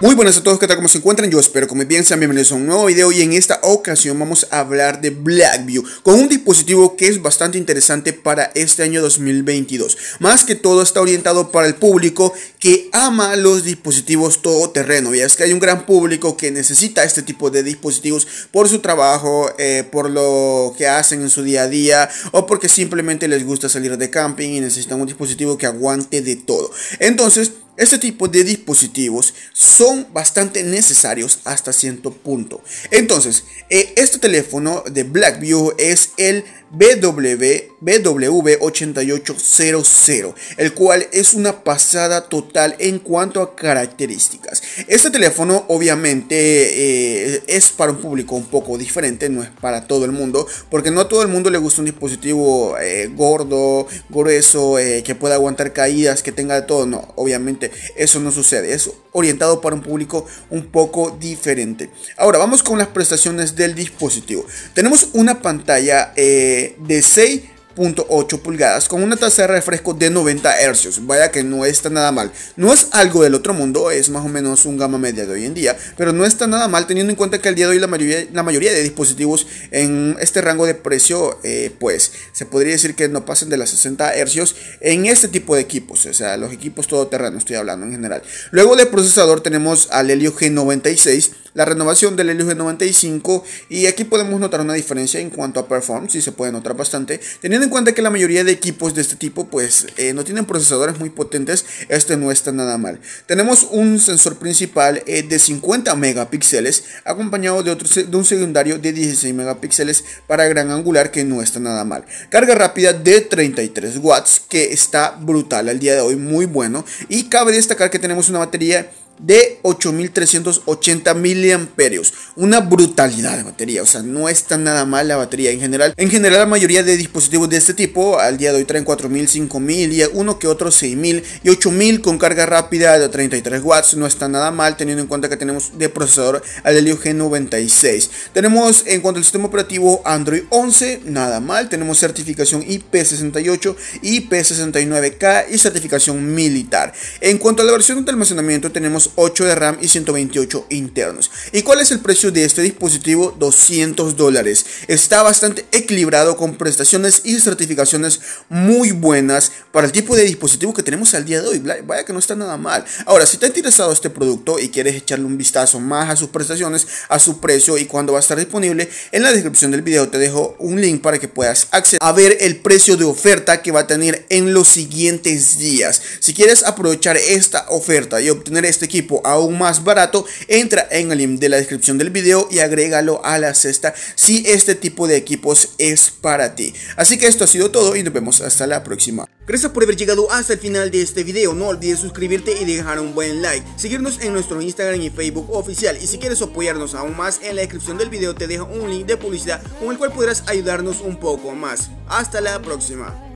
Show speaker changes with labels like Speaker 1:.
Speaker 1: Muy buenas a todos, ¿qué tal? ¿Cómo se encuentran? Yo espero que me bien, sean bienvenidos a un nuevo video y en esta ocasión vamos a hablar de Blackview con un dispositivo que es bastante interesante para este año 2022. Más que todo está orientado para el público que ama los dispositivos todoterreno. Ya es que hay un gran público que necesita este tipo de dispositivos por su trabajo, eh, por lo que hacen en su día a día o porque simplemente les gusta salir de camping y necesitan un dispositivo que aguante de todo. Entonces, este tipo de dispositivos son bastante necesarios hasta cierto punto. Entonces, eh, este teléfono de Blackview es el BW BW8800, el cual es una pasada total en cuanto a características. Este teléfono obviamente eh, es para un público un poco diferente, no es para todo el mundo, porque no a todo el mundo le gusta un dispositivo eh, gordo, grueso, eh, que pueda aguantar caídas, que tenga de todo, no, obviamente eso no sucede, es orientado para un público un poco diferente. Ahora vamos con las prestaciones del dispositivo. Tenemos una pantalla de 6 8 pulgadas con una tasa de refresco de 90 hercios Vaya que no está nada mal. No es algo del otro mundo, es más o menos un gama media de hoy en día, pero no está nada mal teniendo en cuenta que el día de hoy la mayoría, la mayoría de dispositivos en este rango de precio, eh, pues se podría decir que no pasen de las 60 hercios en este tipo de equipos, o sea, los equipos todoterreno estoy hablando en general. Luego de procesador tenemos al Helio G96 la renovación del LG 95 y aquí podemos notar una diferencia en cuanto a performance, y se puede notar bastante, teniendo en cuenta que la mayoría de equipos de este tipo pues eh, no tienen procesadores muy potentes, este no está nada mal. Tenemos un sensor principal eh, de 50 megapíxeles acompañado de, otro, de un secundario de 16 megapíxeles para gran angular que no está nada mal. Carga rápida de 33 watts que está brutal al día de hoy, muy bueno y cabe destacar que tenemos una batería de 8380 mAh Una brutalidad de batería, o sea, no está nada mal la batería en general. En general, la mayoría de dispositivos de este tipo al día de hoy traen 4000, 5000 y uno que otro 6000 y 8000 con carga rápida de 33 watts. No está nada mal teniendo en cuenta que tenemos de procesador al Helio G96. Tenemos en cuanto al sistema operativo Android 11, nada mal. Tenemos certificación IP68, IP69K y certificación militar. En cuanto a la versión de almacenamiento, tenemos 8 de RAM y 128 internos. ¿Y cuál es el precio de este dispositivo? 200 dólares. Está bastante equilibrado con prestaciones y certificaciones muy buenas para el tipo de dispositivo que tenemos al día de hoy. Vaya que no está nada mal. Ahora, si te ha interesado este producto y quieres echarle un vistazo más a sus prestaciones, a su precio y cuándo va a estar disponible, en la descripción del video te dejo un link para que puedas acceder a ver el precio de oferta que va a tener en los siguientes días. Si quieres aprovechar esta oferta y obtener este aún más barato, entra en el link de la descripción del video y agrégalo a la cesta si este tipo de equipos es para ti. Así que esto ha sido todo y nos vemos hasta la próxima. Gracias por haber llegado hasta el final de este video, no olvides suscribirte y dejar un buen like, seguirnos en nuestro Instagram y Facebook oficial y si quieres apoyarnos aún más en la descripción del video te dejo un link de publicidad con el cual podrás ayudarnos un poco más. Hasta la próxima.